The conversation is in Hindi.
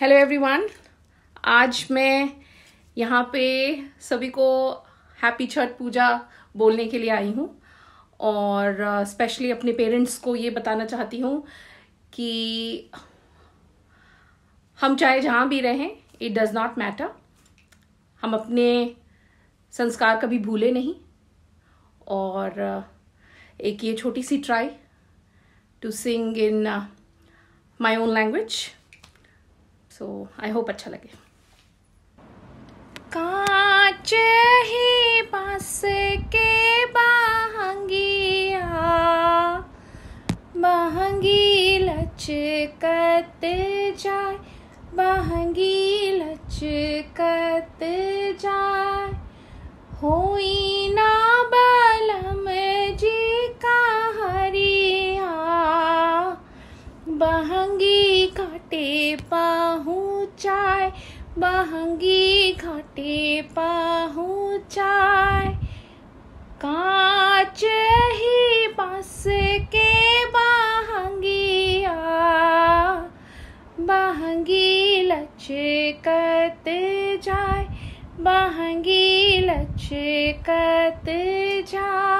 हेलो एवरीवन आज मैं यहाँ पे सभी को हैप्पी छठ पूजा बोलने के लिए आई हूँ और स्पेशली uh, अपने पेरेंट्स को ये बताना चाहती हूँ कि हम चाहे जहाँ भी रहें इट डज़ नॉट मैटर हम अपने संस्कार कभी भूले नहीं और uh, एक ये छोटी सी try to sing in my own language so I hope अच्छा लगे कांचे ही पास के बहंगिया बहंगी लचकत जाए बहंगी लचकत जाए होई बहंगी घाटे चाय बहंगी घाटे चाय कांच ही बस के बहंगिया बहंगी लच कत जाए बहंगी लचकत जाए